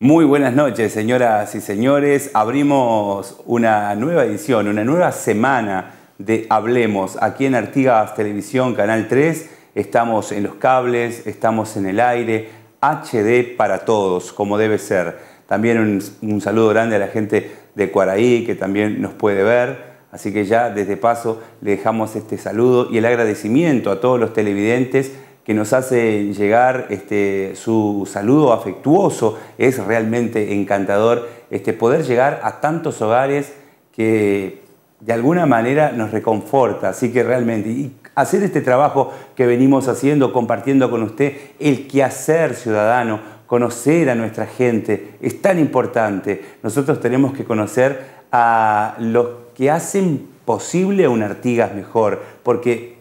Muy buenas noches, señoras y señores. Abrimos una nueva edición, una nueva semana de Hablemos aquí en Artigas Televisión, Canal 3. Estamos en los cables, estamos en el aire, HD para todos, como debe ser. También un, saludo grande a la gente de Cuaraí, que también nos puede ver. Así que ya desde paso le dejamos este saludo y el agradecimiento a todos los televidentes que nos hace llegar este, su saludo afectuoso. Es realmente encantador este, poder llegar a tantos hogares que de alguna manera nos reconforta. Así que realmente, y hacer este trabajo que venimos haciendo, compartiendo con usted, el quehacer ciudadano, conocer a nuestra gente, es tan importante. Nosotros tenemos que conocer a los que hacen posible un Artigas mejor, porque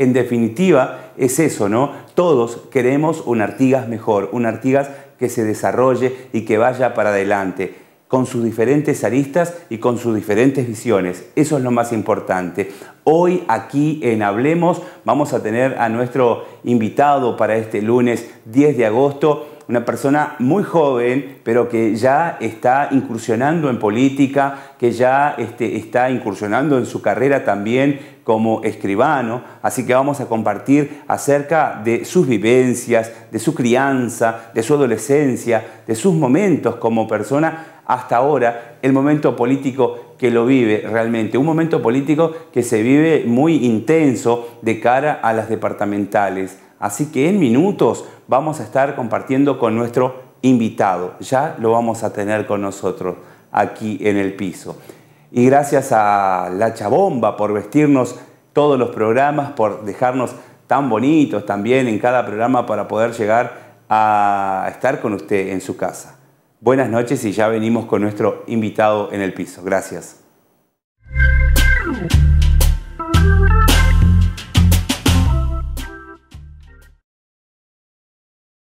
en definitiva, es eso, ¿no? Todos queremos un Artigas mejor, un Artigas que se desarrolle y que vaya para adelante con sus diferentes aristas y con sus diferentes visiones. Eso es lo más importante. Hoy aquí en Hablemos vamos a tener a nuestro invitado para este lunes 10 de agosto, una persona muy joven, pero que ya está incursionando en política, que ya este, está incursionando en su carrera también como escribano. Así que vamos a compartir acerca de sus vivencias, de su crianza, de su adolescencia, de sus momentos como persona hasta ahora el momento político que lo vive realmente, un momento político que se vive muy intenso de cara a las departamentales. Así que en minutos vamos a estar compartiendo con nuestro invitado, ya lo vamos a tener con nosotros aquí en el piso. Y gracias a La Chabomba por vestirnos todos los programas, por dejarnos tan bonitos también en cada programa para poder llegar a estar con usted en su casa. Buenas noches y ya venimos con nuestro invitado en el piso. Gracias.